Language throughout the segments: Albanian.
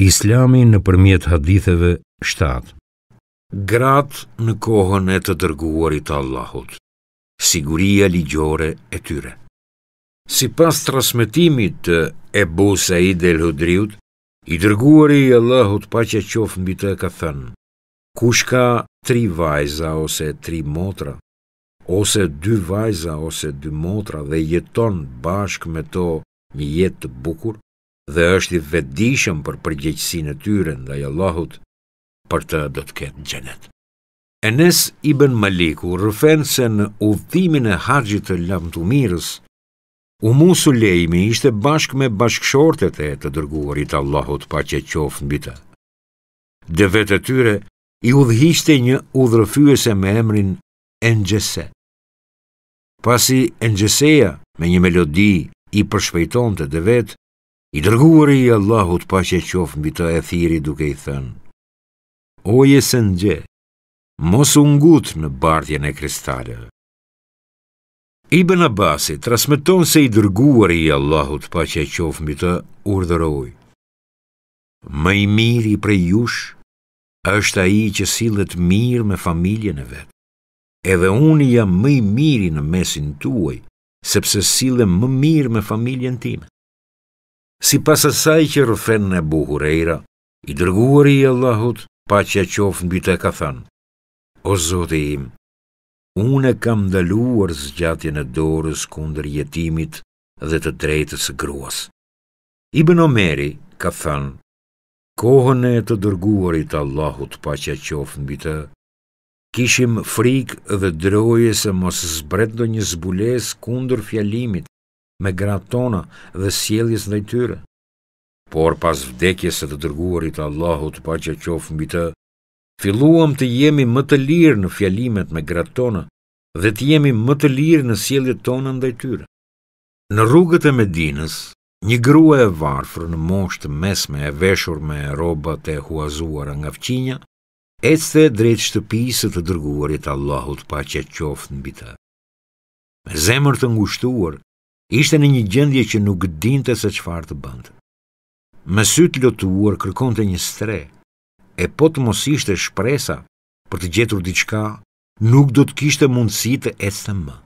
Islami në përmjet haditheve 7 Gratë në kohën e të dërguarit Allahut Siguria ligjore e tyre Si pas transmitimit të Ebu Said el Hudriut I dërguari i Allahut pa që qofë mbi të ka thënë Kush ka tri vajza ose tri motra Ose dy vajza ose dy motra dhe jeton bashk me to mi jetë të bukur dhe është i vetëdijshëm për përgjegjësinë e tyre ndaj Allahut për të do të ketë në gjenet. Enes i Maliku rëfen se në udhimin e haqjit të lamë të mirës, u musu lejmi ishte bashk me bashkëshortet e të dërguarit Allahut pa që në bita. Dhe vetë tyre i udhishte një udhërëfyese me emrin Engjese. Pasi Engjeseja me një melodi i përshpejton të dhe vetë, I dërguar i Allahut pa që qofë mbi të e thiri duke i thënë, O jesë në gje, mos ungut në bardhjën e kristallëve. Ibn Abasi transmiton se i dërguar i Allahut pa që qofë mbi të urdhëroj. Më i miri prej jush është a i që silët mirë me familjen e vetë. Edhe unë jam më i miri në mesin tuaj, sepse silëm më mirë me familjen time si pasë që rëfen në buhurejra, i dërguar i Allahut, pa që a në bita ka thënë, o zote im, unë e kam daluar zgjatje në dorës kunder jetimit dhe të drejtës gruas. Ibn Omeri ka thënë, kohën e të dërguarit Allahut, pa që a në bita, kishim frikë dhe droje se mos zbret do një zbules kunder fjalimit, me gratë tona dhe sjeljes dhe tyre. Por pas vdekjes e të dërguarit Allahut pa që qofë mbi të, filluam të jemi më të lirë në fjalimet me gratë tona dhe të jemi më të lirë në sieljet tona ndaj tyre. Në rrugët e Medinës, një grua e varfër në moshtë mesme e veshur me robat e huazuara nga fqinja, ecte drejt shtëpisë të dërguarit Allahut pa që qofë në Me zemër të ngushtuar, ishte në një gjendje që nuk dinte se qëfar të bëndë. Me sytë lotuar kërkonte një stre, e po të mos ishte shpresa për të gjetur diçka, nuk do të kishte mundësi të ecte më.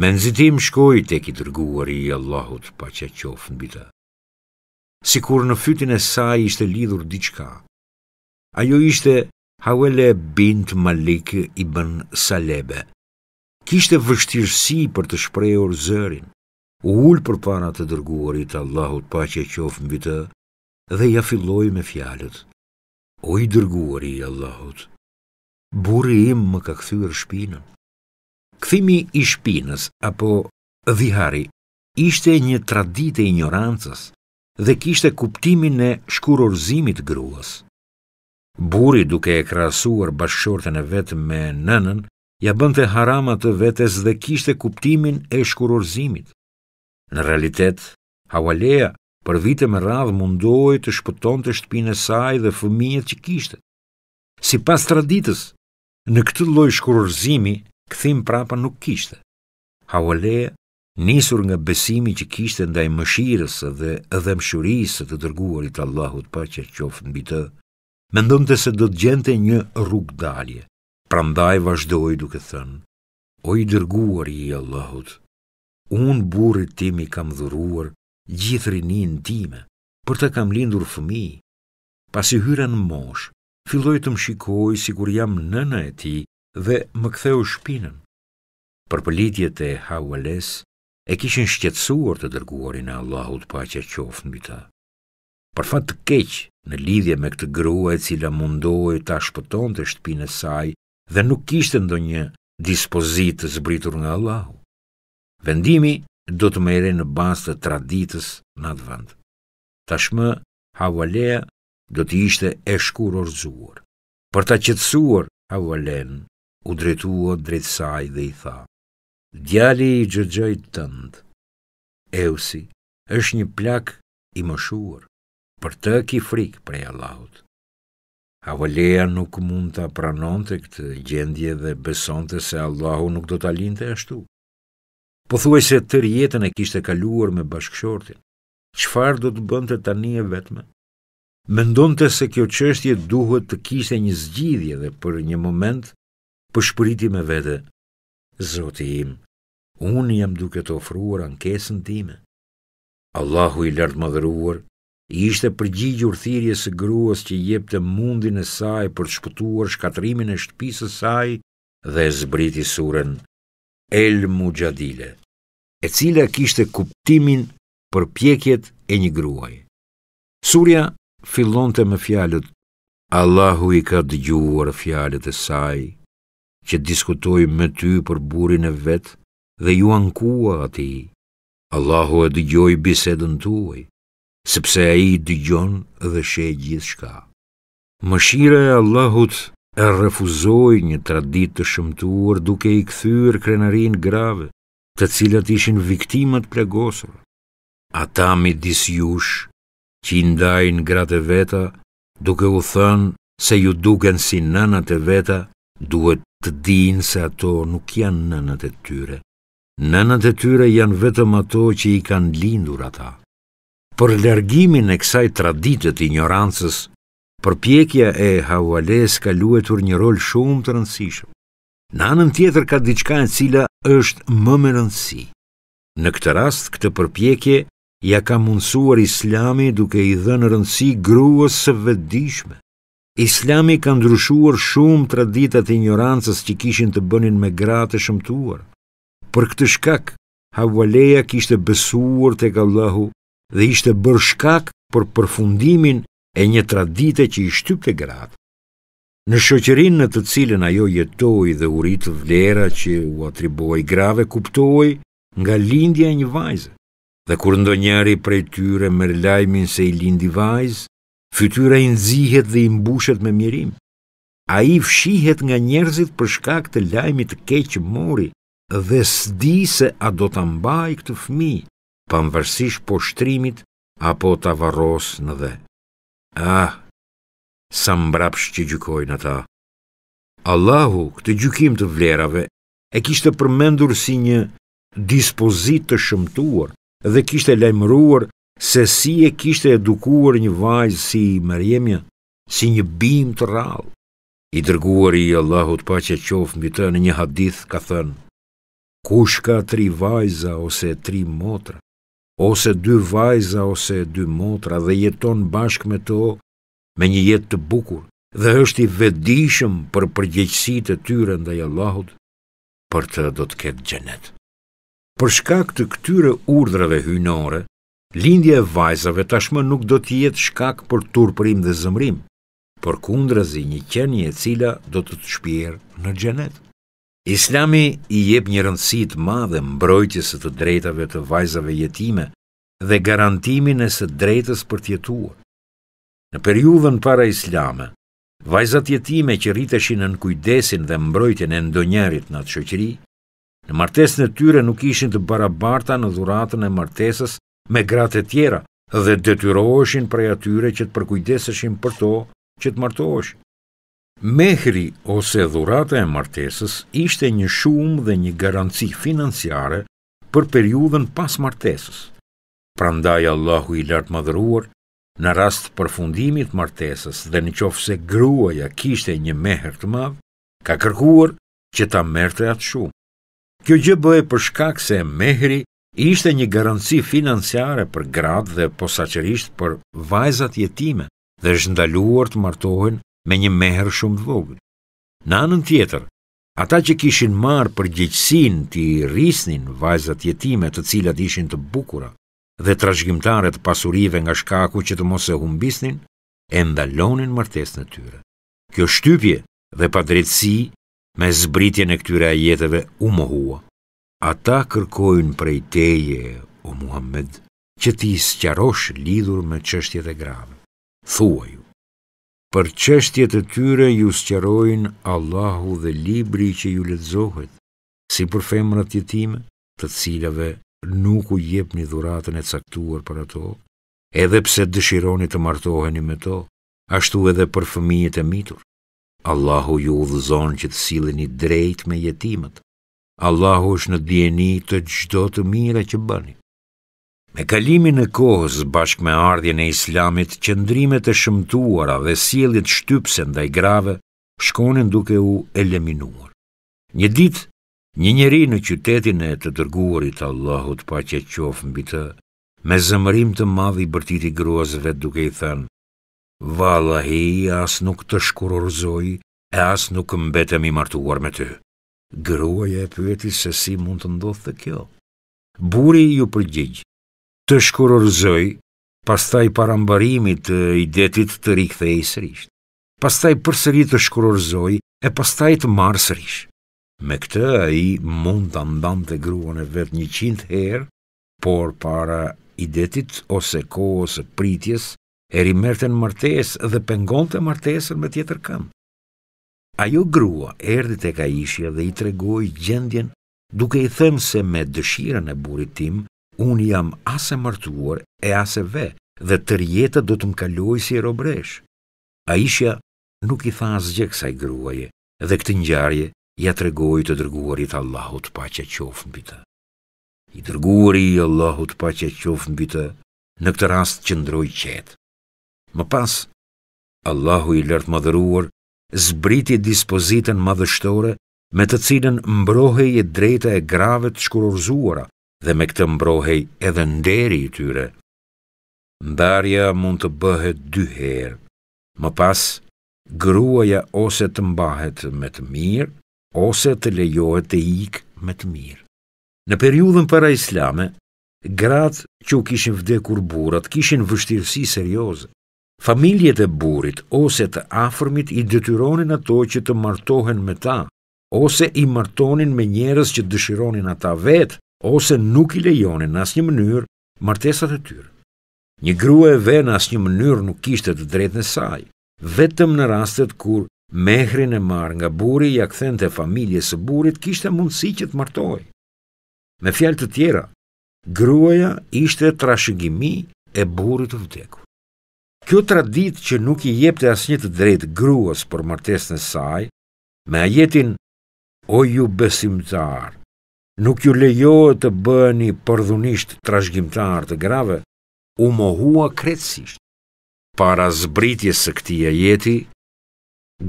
Me nëzitim shkoj të ki dërguar i Allahut pa që mbi në bita. Si kur në fytin e saj ishte lidhur diçka, ajo ishte Hawele bint Malik i bën Salebe, kishte vështirësi për të shprehur zërin, u ul për para të dërguarit Allahut pa që qofë mbi të, dhe ja filloj me fjalët. O i dërguari i Allahut, buri im më ka këthyër shpinën. Këthimi i shpinës, apo dhihari, ishte një tradit e ignorancës dhe kishte kuptimin e shkurorzimit gruas. Buri duke e krasuar bashkëshorten e vetë me nënën, ja bënte harama të vetes dhe kishte kuptimin e shkurorzimit. Në realitet, Hawalea për vite me radhë mundohi të shpëton të shtëpin saj dhe fëmijet që kishte. Si pas traditës, në këtë loj shkurorzimi, këthim prapa nuk kishte. Hawalea, nisur nga besimi që kishte ndaj mëshirës dhe edhe mëshurisë të dërguarit Allahut pa që qofë në bitë, mendonte se do të gjente një rrug dalje. Prandaj vazhdoj duke thënë, o i dërguar i Allahut, unë burit tim i kam dhuruar gjithë rinin time, për të kam lindur fëmi. Pas i hyra në mosh, filloj të më shikoj si kur jam nëna e ti dhe më ktheu shpinën. Për pëllitjet e hawales, e kishin shqetsuar të dërguarin e Allahut pa që qofën bita. Për fat të keqë, në lidhje me këtë grua e cila mundohet ta shpëton të shtëpinë e saj, dhe nuk kishtë ndo një dispozitë zbritur nga Allahu. Vendimi do të mere në bastë të traditës në atë vënd. Tashmë, Havaleja do të ishte e shkur orzuar. Për ta qëtsuar Havalen u drejtuo drejtësaj dhe i tha, Djali i gjëgjoj tëndë, Eusi, është një plak i mëshuar, për të ki frikë prej Allahut. A leja nuk mund të apranon të këtë gjendje dhe beson të se Allahu nuk do të alin të ashtu. Po thuaj se tërë jetën e kishte kaluar me bashkëshortin. Qfar do të bënd të tani e vetme? Mendon të se kjo qështje duhet të kishte një zgjidhje dhe për një moment për shpëriti me vete. Zoti im, unë jam duke të ofruar ankesën time. Allahu i lartë madhëruar, i ishte përgjigjur thirje së gruas që jep të mundin e saj për të shpëtuar shkatrimin e shtëpisë saj dhe zbriti surën El Mujadile, e cila kishte kuptimin për pjekjet e një gruaj. Surja fillon të me fjalët, Allahu i ka dëgjuar fjalët e saj, që diskutoj me ty për burin e vetë dhe ju ankua ati. Allahu e dëgjoj bisedën tuaj sepse a i dygjon dhe shë e gjithë shka. Mëshira e Allahut e refuzoj një tradit të shëmtuar duke i këthyr krenarin grave të cilat ishin viktimat plegosur. Ata mi disjush që i ndajnë gratë e veta duke u thënë se ju duken si nënat e veta duhet të dinë se ato nuk janë nënat e tyre. Nënat e tyre janë vetëm ato që i kanë lindur ata. Për lërgimin e kësaj traditët i njërancës, përpjekja e Hawales ka luetur një rol shumë të rëndësishëm. Në anën tjetër ka diçka e cila është më më rëndësi. Në këtë rast, këtë përpjekje, ja ka mundësuar islami duke i në rëndësi gruës së vëdishme. Islami ka ndryshuar shumë traditat e njërancës që kishin të bënin me gratë e shëmtuar. Për këtë shkak, Hawaleja kishte besuar të Allahu dhe ishte bërë shkak për përfundimin e një tradite që i shtyp të gratë. Në shoqërinë në të cilën ajo jetoi dhe u rit vlera që u atribuoi grave kuptoi nga lindja e një vajze. Dhe kur ndonjëri prej tyre merr lajmin se i lindi vajzë, fytyra i nxihet dhe i mbushet me mirim. Ai fshihet nga njerëzit për shkak të lajmit të keq që mori dhe s'di se a do ta mbajë këtë fëmijë po shtrimit apo të avaros në dhe. Ah, sa mbrapsh që gjykojnë ata. Allahu, këtë gjykim të vlerave, e kishte përmendur si një dispozit të shëmtuar dhe kishte lajmëruar se si e kishte edukuar një vajzë si mërjemja si një bim të rralë. I dërguar i Allahut pa që qofë mbi të në një hadith ka thënë, kush ka tri vajza ose tri motra? ose dy vajza ose dy motra dhe jeton bashkë me to me një jetë të bukur dhe është i vedishëm për përgjegjësitë e tyre ndaj Allahut, për të do të ketë gjenet. Për shkak të këtyre urdhrave hyjnore, lindja e vajzave tashmë nuk do të jetë shkak për turprim dhe zëmrim, por kundrazi një qenie e cila do të të shpjerë në xhenet. Islami i jep një rëndësi të madhe mbrojtjes së të drejtave të vajzave jetime dhe garantimin e së drejtës për të jetuar. Në periudhën para islame, vajzat jetime që rriteshin në kujdesin dhe mbrojtjen e ndonjërit në atë shoqëri, në martesën e tyre nuk ishin të barabarta në dhuratën e martesës me gratë e tjera dhe detyroheshin prej atyre që të përkujdeseshin për to që të martoheshin. Mehri ose dhurata e martesës ishte një shumë dhe një garanci financiare për periudhën pas martesës. Prandaj Allahu i lartë madhëruar, në rast përfundimit martesës dhe në qofë se gruaja kishte një meher të madhë, ka kërkuar që ta merte atë shumë. Kjo gjë bëhe për shkak se mehri ishte një garanci financiare për gratë dhe posaqërisht për vajzat jetime dhe zhndaluar të martohen me një meher shumë të vogën. Në anën tjetër, ata që kishin marë për gjithësin të i rrisnin vajzat jetime të cilat ishin të bukura dhe të të pasurive nga shkaku që të mos e humbisnin, e ndalonin mërtes në tyre. Kjo shtypje dhe pa me zbritjen e këtyre a jetëve u më hua. Ata kërkojnë prej teje o Muhammed që ti së qarosh lidhur me qështjet e grave. Thua ju, për qështjet e tyre ju sëqerojnë Allahu dhe libri që ju letzohet, si për femrat jetime të cilave nuk u jep një dhuratën e caktuar për ato, edhe pse dëshironi të martoheni me to, ashtu edhe për fëmijet e mitur. Allahu ju u që të cilin i drejt me jetimet, Allahu është në djeni të gjdo të mire që bëni. Me kalimin e kohës bashk me ardhjën e islamit, qëndrimet e shëmtuara dhe sielit shtypse ndaj grave, shkonin duke u eliminuar. Një dit, një njeri në qytetin e të dërguarit Allahut pa që qofën mbi të, me zëmërim të madhi bërtiti gruazve duke i thënë, Valahi, as nuk të shkurorzoj, e as nuk mbetem i martuar me të. Gruaja e pyeti se si mund të ndodhë të kjo. Buri ju përgjigjë, të shkurorzoj, pastaj parambarimit të idetit të rikthe e sërisht, pastaj përsëri të shkurorzoj e pastaj të marë sërish. Me këtë a i mund të andam të gruan e vetë një qindë herë, por para idetit ose kohës e pritjes, e rimerten martes dhe pengon të martesën me tjetër këmë. Ajo grua erdi të ka ishja dhe i tregoj gjendjen duke i thëmë se me dëshiren e burit tim unë jam asë mërtuar e asë ve, dhe të rjetët do të më si e robresh. A isha nuk i tha asë gjekë i gruaje, dhe këtë njarje ja të regoj të dërguarit Allahut pa që qofë në bitë. I dërguari i Allahut pa që qofë në bitë, në këtë rast që ndroj qetë. Më pas, Allahu i lërtë madhëruar, zbriti dispozitën madhështore me të cilën mbrohej e drejta e grave të shkurorzuara, dhe me këtë mbrohej edhe nderi i tyre. Mbarja mund të bëhet dy herë, më pas gruaja ose të mbahet me të mirë, ose të lejohet të ikë me të mirë. Në periudhën para islame, gratë që u kishin vdekur burat, kishin vështirësi serioze. Familjet e burit ose të afërmit i detyronin ato që të martohen me ta, ose i martonin me njerës që dëshironin ata vetë, ose nuk i lejonin në asnjë mënyrë martesat e tyre. Një grua e ve në asnjë mënyrë nuk kishte të drejtën e saj, vetëm në rastet kur mehrin e marr nga burri ja kthente familjes së burrit kishte mundësi që të martohej. Me fjalë të tjera, gruaja ishte trashëgimi e burrit të vdekur. Kjo tradit që nuk i jepte asnjë të drejtë gruas për martesën e saj, me ajetin o ju besimtarë nuk ju lejohet të bëni përdhunisht trashgjimtar të grave, u mohua kretësisht. Para zbritjes së këtij ajeti, jeti,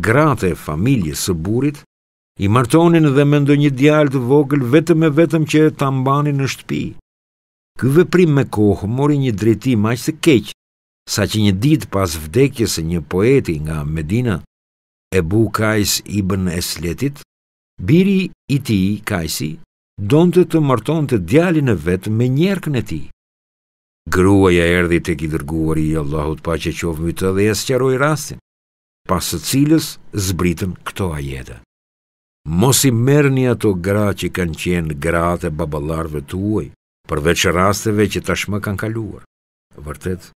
gratë e familje së burit, i martonin dhe me ndonjë një djallë të vogël vetëm e vetëm që e mbanin në shtëpi. Këve prim me kohë mori një drejtim maqë të keqë, sa që një ditë pas vdekjes e një poeti nga Medina, e bu kajs i bën e sletit, biri i ti, kajsi, donte të martonte të djalin e vetë me njerëkën e ti. Gruaja erdi të kidërguar i Allahut pa që qovë më të dhe e qaroj rastin, pasë të cilës zbritën këto ajeta. Mos i merni ato gra që kanë qenë gratë e babalarve tuaj, përveç rasteve që tashmë kanë kaluar. Vërtet,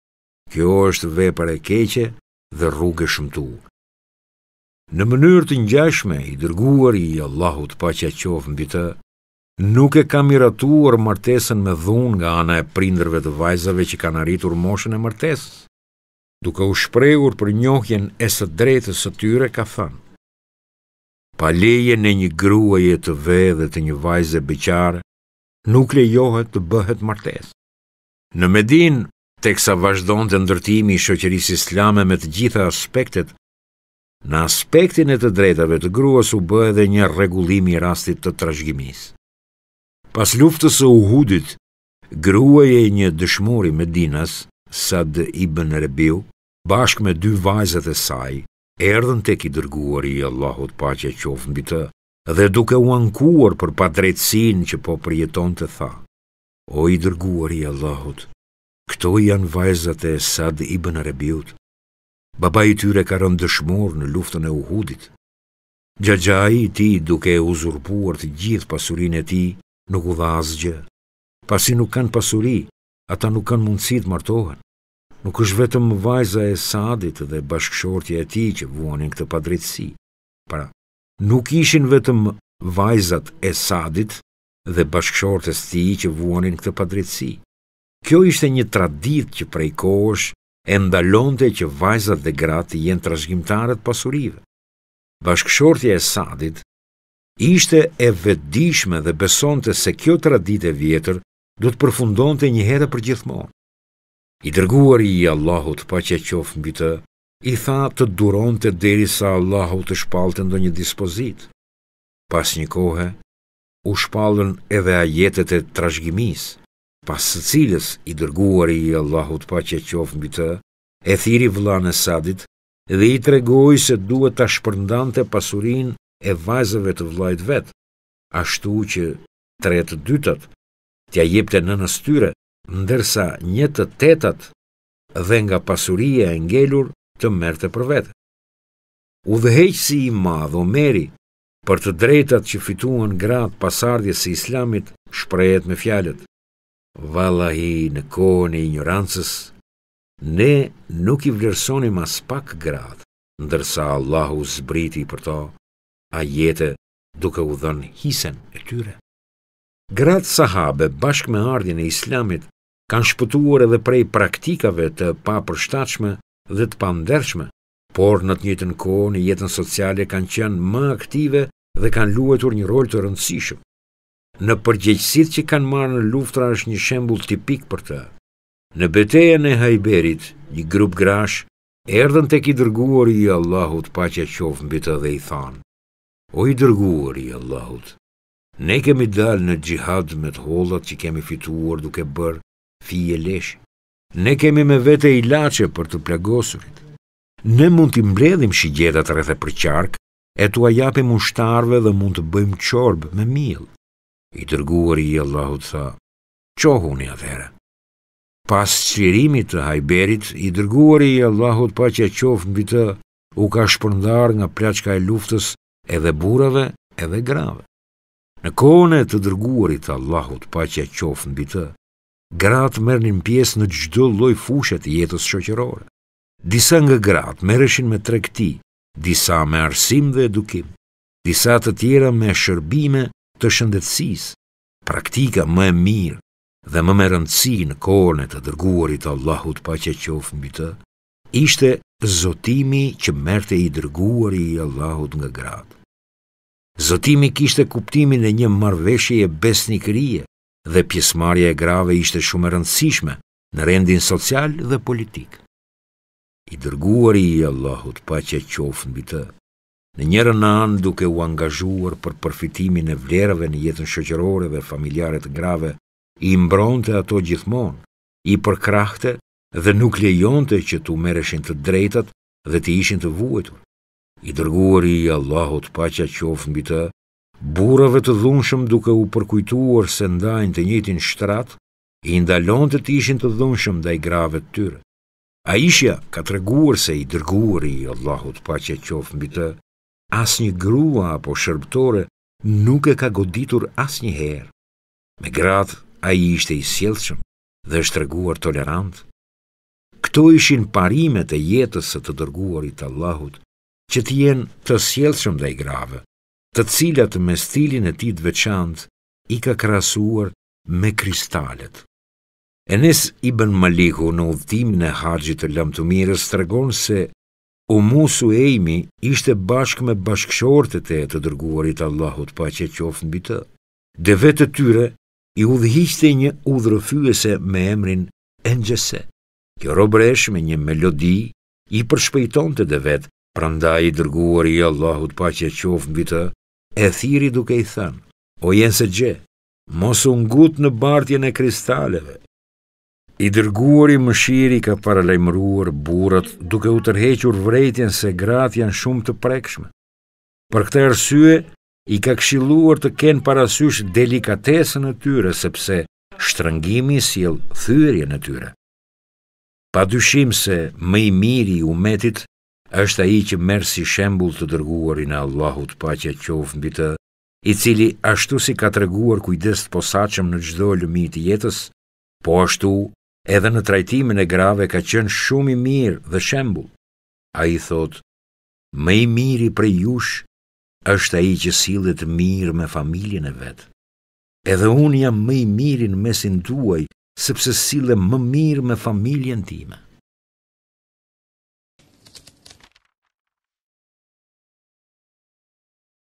kjo është vepër e keqe dhe rrugë shëmtu. Në mënyrë të njashme, i dërguar i Allahut pa që qovë mbi të, Nuk e kam miratuar martesën me dhun nga ana e prindrëve të vajzave që kanë arritur moshën e martesës. Duke u shprehur për njohjen e së drejtës së tyre ka thënë: Pa leje në një gruaje të ve dhe të një vajze beqare, nuk lejohet të bëhet martesë. Në Medinë, teksa vazhdon të ndërtimi i shoqërisë islame me të gjitha aspektet, në aspektin e të drejtave të gruas u bë edhe një rregullim i rastit të trashëgimisë. Pas luftës së Uhudit, gruaj e një dëshmori me Dinas, Sad ibn Rabiu, bashkë me dy vajzat e saj, erdhën tek i dërguari i Allahut paqja qof mbi të, dhe duke u ankuar për padrejtësinë që po përjeton të tha. O i dërguari i Allahut, këto janë vajzat e Sad ibn Rabiut. Baba i tyre ka rënë dëshmor në luftën e Uhudit. Gjajaj i ti duke uzurpuar të gjithë pasurin e ti, nuk u dha asgjë. Pasi nuk kanë pasuri, ata nuk kanë mundësi të martohen. Nuk është vetëm vajza e Sadit dhe bashkëshortja e tij që vuanin këtë padrejtësi. Pra, nuk ishin vetëm vajzat e Sadit dhe bashkëshortes të tij që vuanin këtë padrejtësi. Kjo ishte një traditë që prej kohësh e ndalonte që vajzat dhe gratë jenë trashëgimtarët pasurive. Bashkëshortja e Sadit ishte e vedishme dhe besonte se kjo radit e vjetër do të përfundon të herë për gjithmonë. I dërguar i Allahut pa që qofë mbi të, i tha të duron të deri sa Allahut të shpalte ndo një dispozit. Pas një kohë, u shpallën edhe ajetet e trashgjimis, pas së cilës i dërguar i Allahut pa që qofë mbi të, e thiri vla në sadit dhe i tregoj se duhet të shpërndante pasurin e vajzëve të vlajt vetë, ashtu që tretë dytët t'ja jepte në nëstyre, ndërsa një të tetët dhe nga pasurije e ngelur të merte për vetë. U si i madhë o meri për të drejtat që fituan gratë pasardje si islamit shprejet me fjalet. Valahi në kohën e ignorancës, ne nuk i vlerësonim as pak gratë, ndërsa Allahu zbriti për to, a jetë duke u dhënë hisen e tyre. Gratë sahabe bashkë me ardhjën e islamit kanë shpëtuar edhe prej praktikave të papërshtatshme dhe të pandershme, por në të njëtën kohë në jetën sociale kanë qenë më aktive dhe kanë luetur një rol të rëndësishëm. Në përgjegjësit që kanë marrë në luftra është një shembul tipik për të. Në beteja në hajberit, një grup grash, erdhën të ki dërguar i Allahut pa që qofë bitë dhe i thanë. O i dërguar i Allahut, ne kemi dalë në gjihad me të hollat që kemi fituar duke bërë fije leshë. Ne kemi me vete i lache për të plagosurit. Ne mund të mbledhim shigjetat rrethe për qark, e të ajapim ushtarve dhe mund të bëjmë qorbë me mil. I dërguar i Allahut tha, një atëherë. Pas qërimit të hajberit, i dërguar i Allahut pa që qofë mbi të u ka shpërndar nga plaçka e luftës edhe burave, edhe grave. Në kone të dërguarit Allahut pa që qofë në bitë, gratë mërnin pjesë në gjdo loj fushet i jetës shoqërore. Disa nga gratë mërëshin me trekti, disa me arsim dhe edukim, disa të tjera me shërbime të shëndetsis, praktika më e mirë dhe më me rëndësi në kone të dërguarit Allahut pa që qofë në bitë, ishte zotimi që merte i dërguar i Allahut nga gratë. Zotimi kishte kuptimin e një marveshje e besnikërie dhe pjesmarja e grave ishte shumë rëndësishme në rendin social dhe politik. I dërguar i Allahut pa që e qofën bitë, në njërën anë duke u angazhuar për përfitimin e vlerëve në jetën shëqërore dhe familjarët grave, i mbronte ato gjithmonë, i përkrahte dhe nuk lejonte që tu mereshin të drejtat dhe të ishin të vuetur. I dërguari i Allahut paqja qofë mbi të, burave të dhunshëm duke u përkujtuar se ndajnë të njëtin shtrat, i ndalon të ishin të dhunshëm dhe i grave të tyre. A ishja ka të reguar se i dërguari i Allahut paqja qofë mbi të, as një grua apo shërbëtore nuk e ka goditur as një herë. Me gratë, a i ishte i sjelëshëm dhe është reguar tolerant, Këto ishin parimet e jetës së të dërguarit Allahut, që të jenë të sjellshëm dhe i grave, të cilat me stilin e tij të veçantë i ka krasuar me kristalet. Enes ibn Maliku në udhtimin e haqjit të lëmë të mirës të regon se Umu Suemi ishte bashkë me bashkëshorët e te të dërguarit Allahut pa që qofë në bitë. Dhe vetë të tyre i udhihiste një udhërëfyese me emrin Engjeset. Kjo robresh me një melodi i përshpejton të dhe vetë, pranda i dërguar i Allahut pa që qofë mbi të, e thiri duke i thënë, o jenë se gje, mos unë ngut në bartjen e kristaleve. I dërguar i mëshiri ka paralajmruar burat duke u tërhequr vrejtjen se grat janë shumë të prekshme. Për këtë arsye, i ka kshiluar të kenë parasysh delikatesën e tyre, sepse shtrëngimi s'jel thyrje në tyre pa dyshim se më i miri i umetit është a i që merr si shembul të dërguar i në Allahut pa që mbi të, i cili ashtu si ka të kujdes të posaçëm në gjdo lëmi të jetës, po ashtu edhe në trajtimin e grave ka qënë shumë i mirë dhe shembul. A i thot, më i miri për jush është a i që silit mirë me familjen e vetë. Edhe unë jam më i mirin mesin duaj sepse sille më mirë me familjen time